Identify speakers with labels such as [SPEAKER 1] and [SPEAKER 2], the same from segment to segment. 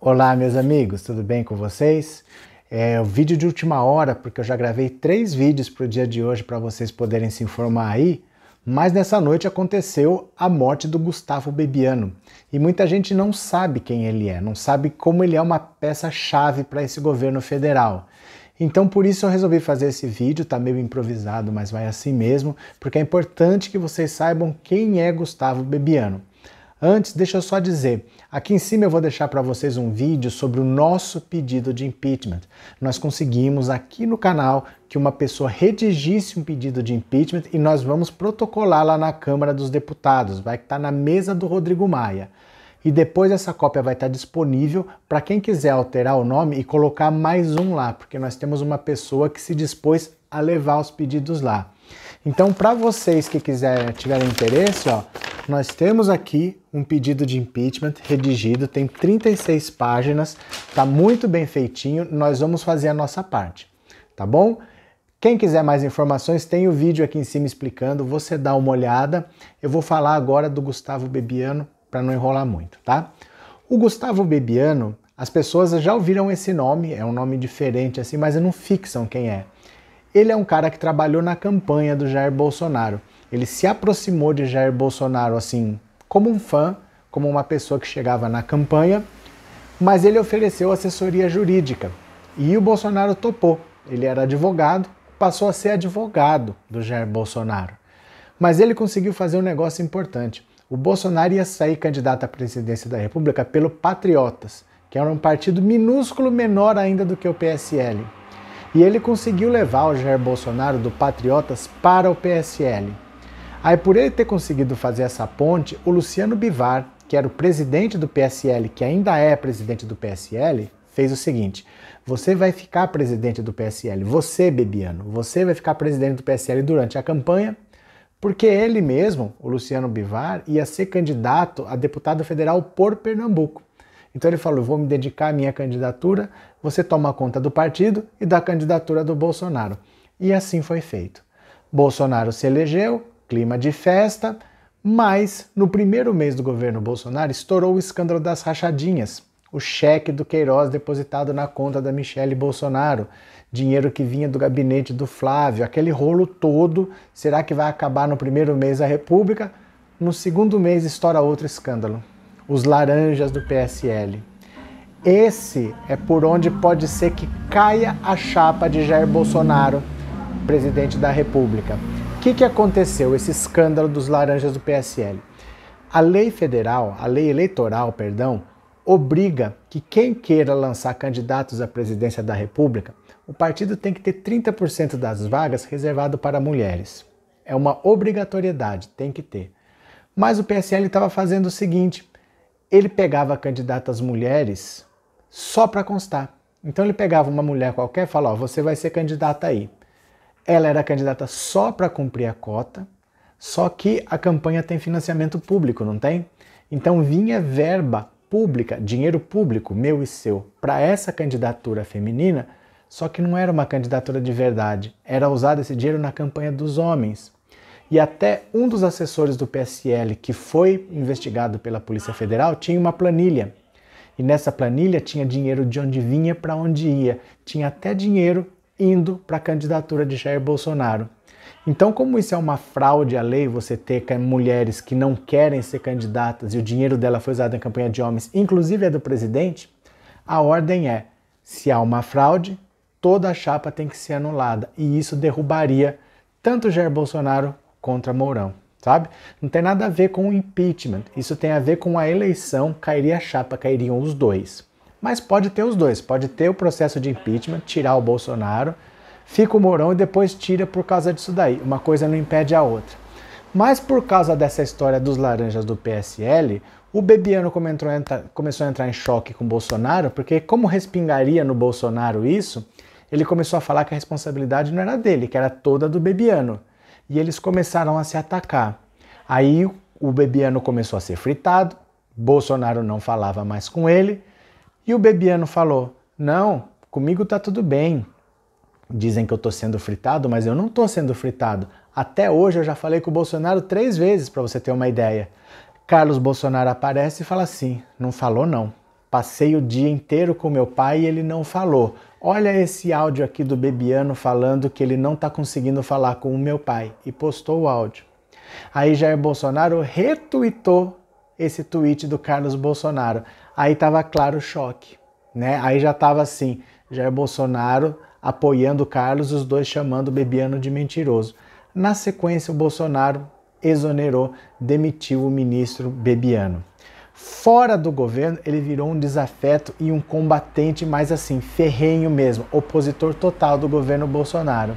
[SPEAKER 1] Olá, meus amigos, tudo bem com vocês? É o vídeo de última hora, porque eu já gravei três vídeos para o dia de hoje para vocês poderem se informar aí. Mas nessa noite aconteceu a morte do Gustavo Bebiano e muita gente não sabe quem ele é, não sabe como ele é uma peça-chave para esse governo federal. Então, por isso eu resolvi fazer esse vídeo, tá meio improvisado, mas vai assim mesmo, porque é importante que vocês saibam quem é Gustavo Bebiano. Antes, deixa eu só dizer, aqui em cima eu vou deixar para vocês um vídeo sobre o nosso pedido de impeachment. Nós conseguimos aqui no canal que uma pessoa redigisse um pedido de impeachment e nós vamos protocolar lá na Câmara dos Deputados, vai estar tá na mesa do Rodrigo Maia e depois essa cópia vai estar tá disponível para quem quiser alterar o nome e colocar mais um lá, porque nós temos uma pessoa que se dispôs a levar os pedidos lá. Então, para vocês que quiserem tiverem interesse, ó, nós temos aqui um pedido de impeachment redigido, tem 36 páginas, tá muito bem feitinho, nós vamos fazer a nossa parte, tá bom? Quem quiser mais informações, tem o vídeo aqui em cima explicando, você dá uma olhada. Eu vou falar agora do Gustavo Bebiano para não enrolar muito, tá? O Gustavo Bebiano, as pessoas já ouviram esse nome, é um nome diferente assim, mas não fixam quem é. Ele é um cara que trabalhou na campanha do Jair Bolsonaro ele se aproximou de Jair Bolsonaro assim, como um fã, como uma pessoa que chegava na campanha, mas ele ofereceu assessoria jurídica e o Bolsonaro topou. Ele era advogado, passou a ser advogado do Jair Bolsonaro. Mas ele conseguiu fazer um negócio importante. O Bolsonaro ia sair candidato à presidência da República pelo Patriotas, que era um partido minúsculo menor ainda do que o PSL. E ele conseguiu levar o Jair Bolsonaro do Patriotas para o PSL. Aí, por ele ter conseguido fazer essa ponte, o Luciano Bivar, que era o presidente do PSL, que ainda é presidente do PSL, fez o seguinte: você vai ficar presidente do PSL, você, Bebiano, você vai ficar presidente do PSL durante a campanha, porque ele mesmo, o Luciano Bivar, ia ser candidato a deputado federal por Pernambuco. Então ele falou: vou me dedicar à minha candidatura, você toma conta do partido e da candidatura do Bolsonaro. E assim foi feito. Bolsonaro se elegeu, clima de festa, mas no primeiro mês do governo Bolsonaro estourou o escândalo das rachadinhas, o cheque do Queiroz depositado na conta da Michele Bolsonaro, dinheiro que vinha do gabinete do Flávio, aquele rolo todo, será que vai acabar no primeiro mês a República? No segundo mês estoura outro escândalo, os laranjas do PSL. Esse é por onde pode ser que caia a chapa de Jair Bolsonaro, presidente da República que, que aconteceu, esse escândalo dos laranjas do PSL? A lei federal, a lei eleitoral, perdão, obriga que quem queira lançar candidatos à presidência da República, o partido tem que ter 30% das vagas reservado para mulheres. É uma obrigatoriedade, tem que ter. Mas o PSL estava fazendo o seguinte: ele pegava candidatas mulheres só para constar. Então ele pegava uma mulher qualquer e falava: oh, você vai ser candidata aí. Ela era candidata só para cumprir a cota, só que a campanha tem financiamento público, não tem? Então vinha verba pública, dinheiro público, meu e seu, para essa candidatura feminina, só que não era uma candidatura de verdade. Era usado esse dinheiro na campanha dos homens. E até um dos assessores do PSL, que foi investigado pela Polícia Federal, tinha uma planilha. E nessa planilha tinha dinheiro de onde vinha para onde ia. Tinha até dinheiro indo para a candidatura de Jair Bolsonaro. Então, como isso é uma fraude à lei, você ter mulheres que não querem ser candidatas e o dinheiro dela foi usado em campanha de homens, inclusive a do presidente, a ordem é: se há uma fraude, toda a chapa tem que ser anulada. E isso derrubaria tanto Jair Bolsonaro contra Mourão, sabe? Não tem nada a ver com o impeachment. Isso tem a ver com a eleição, cairia a chapa, cairiam os dois. Mas pode ter os dois, pode ter o processo de impeachment, tirar o Bolsonaro, fica o Mourão e depois tira por causa disso daí. Uma coisa não impede a outra. Mas por causa dessa história dos laranjas do PSL, o Bebiano começou a entrar em choque com o Bolsonaro, porque como respingaria no Bolsonaro isso, ele começou a falar que a responsabilidade não era dele, que era toda do Bebiano. E eles começaram a se atacar. Aí o Bebiano começou a ser fritado, Bolsonaro não falava mais com ele, e o Bebiano falou: Não, comigo tá tudo bem. Dizem que eu tô sendo fritado, mas eu não tô sendo fritado. Até hoje eu já falei com o Bolsonaro três vezes, para você ter uma ideia. Carlos Bolsonaro aparece e fala assim: Não falou, não. Passei o dia inteiro com meu pai e ele não falou. Olha esse áudio aqui do Bebiano falando que ele não tá conseguindo falar com o meu pai. E postou o áudio. Aí Jair Bolsonaro retuitou esse tweet do Carlos Bolsonaro aí tava claro o choque, né? Aí já tava assim, Jair Bolsonaro apoiando Carlos, os dois chamando Bebiano de mentiroso. Na sequência, o Bolsonaro exonerou, demitiu o ministro Bebiano. Fora do governo, ele virou um desafeto e um combatente mais assim, ferrenho mesmo, opositor total do governo Bolsonaro.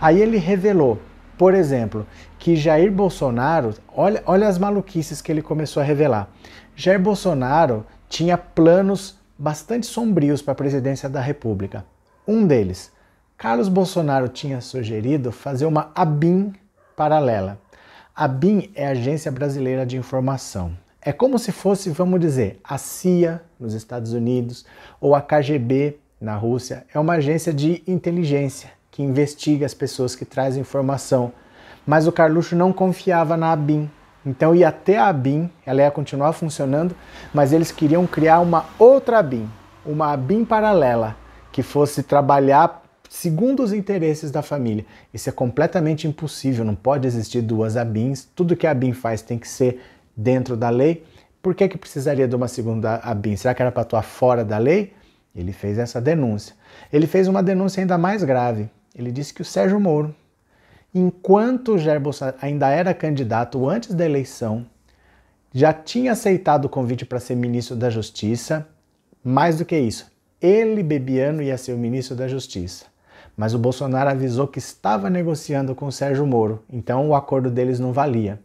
[SPEAKER 1] Aí ele revelou, por exemplo, que Jair Bolsonaro, olha, olha as maluquices que ele começou a revelar. Jair Bolsonaro tinha planos bastante sombrios para a presidência da República. Um deles, Carlos Bolsonaro tinha sugerido fazer uma ABIN paralela. A BIM é a Agência Brasileira de Informação. É como se fosse, vamos dizer, a CIA nos Estados Unidos ou a KGB na Rússia. É uma agência de inteligência que investiga as pessoas que trazem informação. Mas o Carluxo não confiava na ABIN. Então ia ter a BIM, ela ia continuar funcionando, mas eles queriam criar uma outra BIM, uma BIM paralela, que fosse trabalhar segundo os interesses da família. Isso é completamente impossível, não pode existir duas ABINs, tudo que a ABIN faz tem que ser dentro da lei. Por que, que precisaria de uma segunda ABIN? Será que era para atuar fora da lei? Ele fez essa denúncia. Ele fez uma denúncia ainda mais grave. Ele disse que o Sérgio Moro, enquanto Jair Bolsonaro ainda era candidato antes da eleição, já tinha aceitado o convite para ser ministro da Justiça. Mais do que isso, ele, Bebiano, ia ser o ministro da Justiça. Mas o Bolsonaro avisou que estava negociando com o Sérgio Moro, então o acordo deles não valia.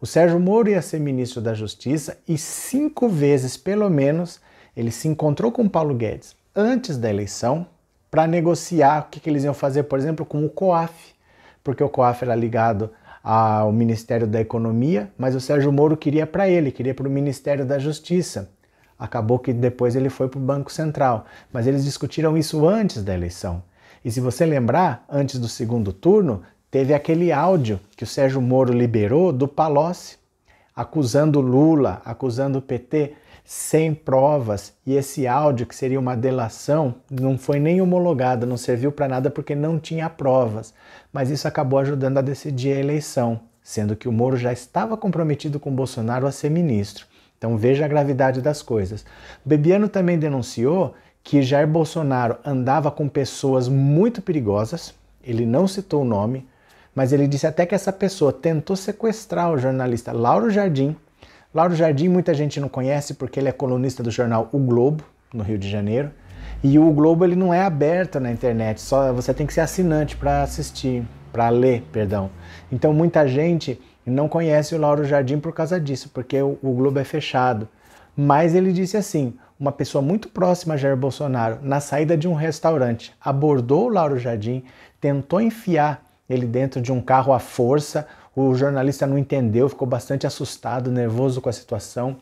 [SPEAKER 1] O Sérgio Moro ia ser ministro da Justiça e cinco vezes, pelo menos, ele se encontrou com Paulo Guedes antes da eleição para negociar o que, que eles iam fazer, por exemplo, com o COAF, porque o COAF era ligado ao Ministério da Economia, mas o Sérgio Moro queria para ele, queria para o Ministério da Justiça. Acabou que depois ele foi para o Banco Central, mas eles discutiram isso antes da eleição. E se você lembrar, antes do segundo turno, teve aquele áudio que o Sérgio Moro liberou do Palocci, acusando Lula, acusando o PT sem provas e esse áudio que seria uma delação não foi nem homologado, não serviu para nada porque não tinha provas. Mas isso acabou ajudando a decidir a eleição, sendo que o Moro já estava comprometido com Bolsonaro a ser ministro. Então veja a gravidade das coisas. Bebiano também denunciou que Jair Bolsonaro andava com pessoas muito perigosas, ele não citou o nome, mas ele disse até que essa pessoa tentou sequestrar o jornalista Lauro Jardim Lauro Jardim muita gente não conhece porque ele é colunista do jornal O Globo, no Rio de Janeiro. E o Globo ele não é aberto na internet, só você tem que ser assinante para assistir, para ler, perdão. Então muita gente não conhece o Lauro Jardim por causa disso, porque o, o Globo é fechado. Mas ele disse assim: uma pessoa muito próxima a Jair Bolsonaro, na saída de um restaurante, abordou o Lauro Jardim, tentou enfiar ele dentro de um carro à força. O jornalista não entendeu, ficou bastante assustado, nervoso com a situação.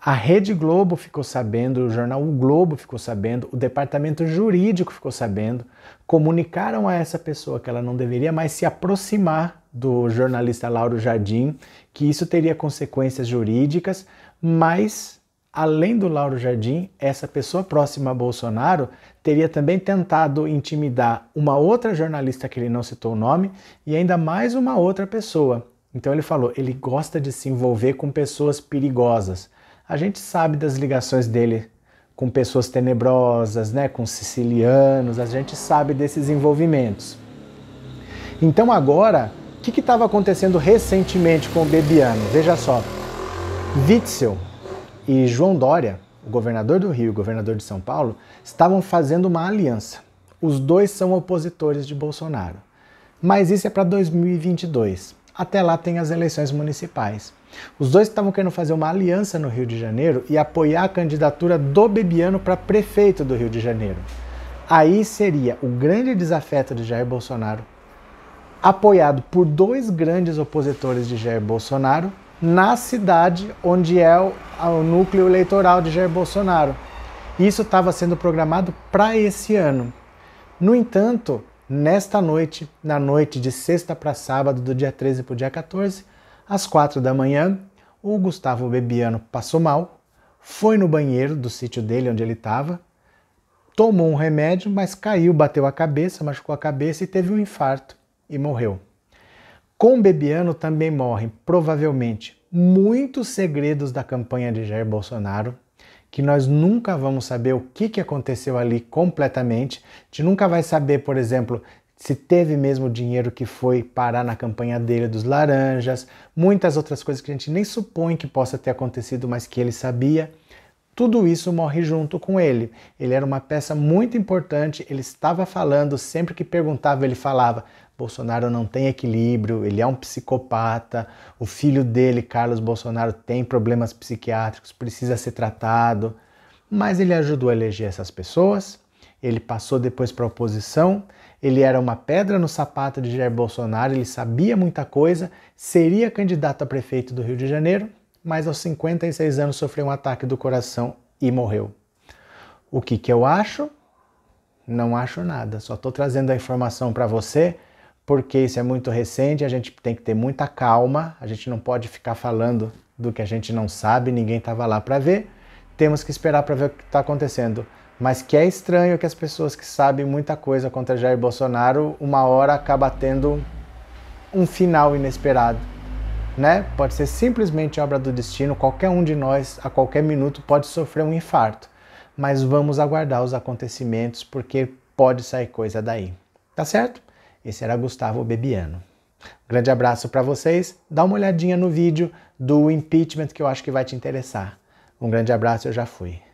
[SPEAKER 1] A Rede Globo ficou sabendo, o jornal O Globo ficou sabendo, o departamento jurídico ficou sabendo. Comunicaram a essa pessoa que ela não deveria mais se aproximar do jornalista Lauro Jardim, que isso teria consequências jurídicas, mas além do Lauro Jardim, essa pessoa próxima a Bolsonaro teria também tentado intimidar uma outra jornalista que ele não citou o nome e ainda mais uma outra pessoa. Então ele falou: ele gosta de se envolver com pessoas perigosas. A gente sabe das ligações dele com pessoas tenebrosas, né, com sicilianos, a gente sabe desses envolvimentos. Então agora, o que estava acontecendo recentemente com o Bebiano? Veja só. Witzel, e João Dória, o governador do Rio e o governador de São Paulo, estavam fazendo uma aliança. Os dois são opositores de Bolsonaro. Mas isso é para 2022. Até lá tem as eleições municipais. Os dois estavam querendo fazer uma aliança no Rio de Janeiro e apoiar a candidatura do Bebiano para prefeito do Rio de Janeiro. Aí seria o grande desafeto de Jair Bolsonaro, apoiado por dois grandes opositores de Jair Bolsonaro, na cidade onde é o, o núcleo eleitoral de Jair Bolsonaro. Isso estava sendo programado para esse ano. No entanto, nesta noite, na noite de sexta para sábado, do dia 13 para o dia 14, às quatro da manhã, o Gustavo Bebiano passou mal, foi no banheiro do sítio dele onde ele estava, tomou um remédio, mas caiu, bateu a cabeça, machucou a cabeça e teve um infarto e morreu. Com Bebiano também morrem, provavelmente, muitos segredos da campanha de Jair Bolsonaro, que nós nunca vamos saber o que, que aconteceu ali completamente. A gente nunca vai saber, por exemplo, se teve mesmo dinheiro que foi parar na campanha dele dos laranjas, muitas outras coisas que a gente nem supõe que possa ter acontecido, mas que ele sabia. Tudo isso morre junto com ele. Ele era uma peça muito importante, ele estava falando, sempre que perguntava, ele falava: Bolsonaro não tem equilíbrio, ele é um psicopata, o filho dele, Carlos Bolsonaro, tem problemas psiquiátricos, precisa ser tratado. Mas ele ajudou a eleger essas pessoas, ele passou depois para a oposição, ele era uma pedra no sapato de Jair Bolsonaro, ele sabia muita coisa, seria candidato a prefeito do Rio de Janeiro, mas aos 56 anos sofreu um ataque do coração e morreu. O que, que eu acho? Não acho nada, só estou trazendo a informação para você porque isso é muito recente, a gente tem que ter muita calma, a gente não pode ficar falando do que a gente não sabe, ninguém estava lá para ver, temos que esperar para ver o que está acontecendo. Mas que é estranho que as pessoas que sabem muita coisa contra Jair Bolsonaro, uma hora acaba tendo um final inesperado. Né? Pode ser simplesmente obra do destino, qualquer um de nós, a qualquer minuto, pode sofrer um infarto. Mas vamos aguardar os acontecimentos, porque pode sair coisa daí. Tá certo? Esse era Gustavo Bebiano. Um grande abraço para vocês. Dá uma olhadinha no vídeo do impeachment que eu acho que vai te interessar. Um grande abraço, eu já fui.